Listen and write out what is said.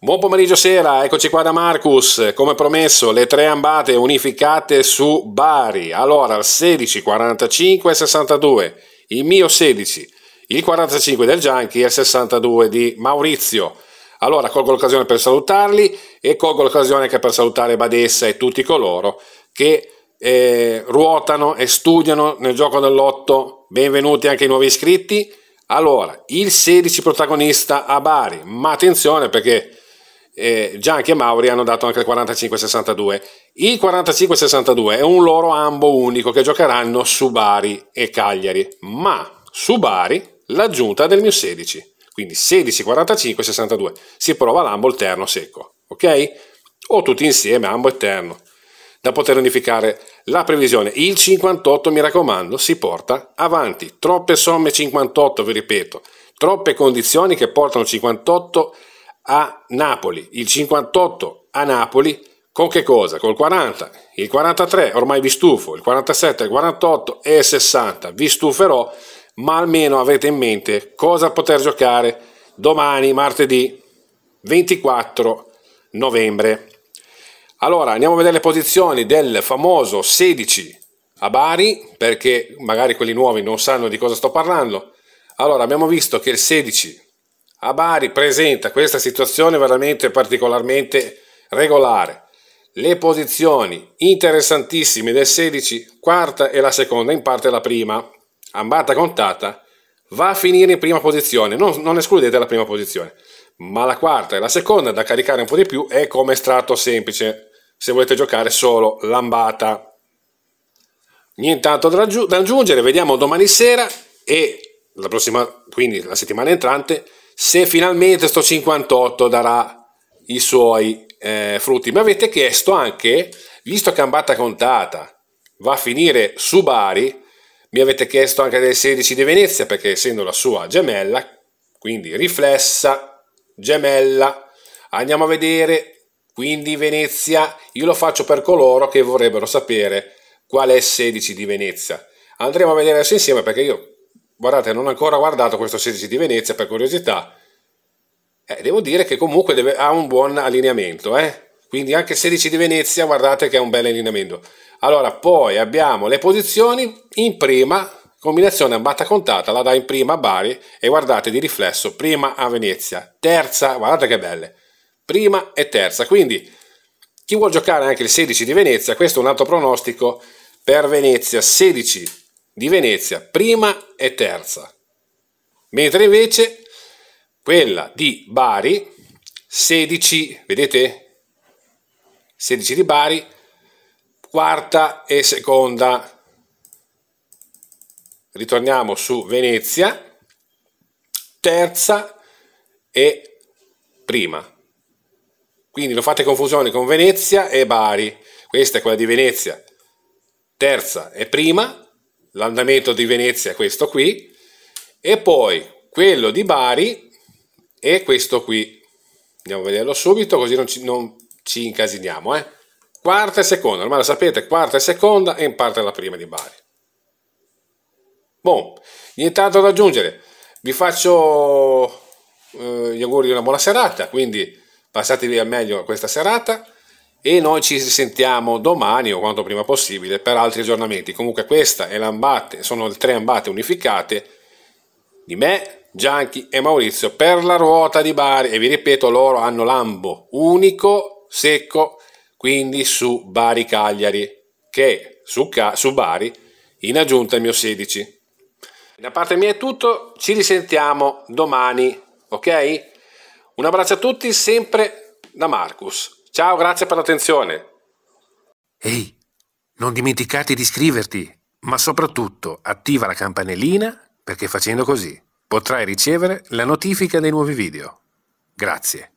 Buon pomeriggio sera, eccoci qua da Marcus, come promesso le tre ambate unificate su Bari, allora il 16, 45 e 62, il mio 16, il 45 del Gianchi e il 62 di Maurizio. Allora colgo l'occasione per salutarli e colgo l'occasione anche per salutare Badessa e tutti coloro che eh, ruotano e studiano nel gioco dell'otto, benvenuti anche i nuovi iscritti. Allora, il 16 protagonista a Bari, ma attenzione perché eh, Gianchi e Mauri hanno dato anche il 45-62. Il 45-62 è un loro ambo unico che giocheranno su Bari e Cagliari, ma su Bari l'aggiunta del mio 16, quindi 16-45-62. Si prova l'ambo alterno secco, ok? O tutti insieme, ambo eterno, da poter unificare la previsione. Il 58, mi raccomando, si porta avanti. Troppe somme 58, vi ripeto, troppe condizioni che portano 58 a Napoli, il 58 a Napoli, con che cosa? Col 40, il 43 ormai vi stufo, il 47, il 48 e il 60 vi stuferò, ma almeno avete in mente cosa poter giocare domani, martedì 24 novembre. Allora andiamo a vedere le posizioni del famoso 16 a Bari, perché magari quelli nuovi non sanno di cosa sto parlando. Allora abbiamo visto che il 16 a Bari presenta questa situazione veramente particolarmente regolare. Le posizioni interessantissime del 16, quarta e la seconda, in parte la prima, ambata contata, va a finire in prima posizione. Non, non escludete la prima posizione, ma la quarta e la seconda da caricare un po' di più è come estratto semplice se volete giocare solo l'ambata. Nient'altro da, aggiungere, vediamo domani sera e la prossima, quindi la settimana entrante, se finalmente sto 58 darà i suoi eh, frutti. Mi avete chiesto anche, visto che è Ambata Contata va a finire su Bari, mi avete chiesto anche del 16 di Venezia, perché essendo la sua gemella, quindi riflessa, gemella, andiamo a vedere, quindi Venezia, io lo faccio per coloro che vorrebbero sapere qual è il 16 di Venezia. Andremo a vedere adesso insieme perché io, guardate, non ho ancora guardato questo 16 di Venezia per curiosità, eh, devo dire che comunque deve, ha un buon allineamento, eh? quindi anche 16 di Venezia guardate che è un bel allineamento. Allora, poi abbiamo le posizioni in prima, combinazione a batta contata, la dà in prima a Bari e guardate di riflesso, prima a Venezia, terza, guardate che belle, prima e terza, quindi chi vuol giocare anche il 16 di Venezia, questo è un altro pronostico per Venezia, 16 di Venezia, prima e terza. Mentre invece quella di Bari 16, vedete? 16 di Bari, quarta e seconda. Ritorniamo su Venezia, terza e prima. Quindi non fate confusione con Venezia e Bari. Questa è quella di Venezia, terza e prima, l'andamento di Venezia è questo qui, e poi quello di Bari e questo qui andiamo a vederlo subito così non ci, non ci incasiniamo eh. quarta e seconda ormai lo sapete quarta e seconda e in parte la prima di Bari bon nient'altro da aggiungere vi faccio eh, gli auguri di una buona serata quindi passatevi al meglio questa serata e noi ci sentiamo domani o quanto prima possibile per altri aggiornamenti comunque questa è l'ambate sono le tre ambate unificate di me Gianchi e Maurizio per la ruota di Bari e vi ripeto loro hanno lambo unico secco quindi su Bari Cagliari che su, su Bari in aggiunta il mio 16 da parte mia è tutto ci risentiamo domani ok un abbraccio a tutti sempre da Marcus ciao grazie per l'attenzione ehi non dimenticate di iscriverti ma soprattutto attiva la campanellina perché facendo così Potrai ricevere la notifica dei nuovi video. Grazie.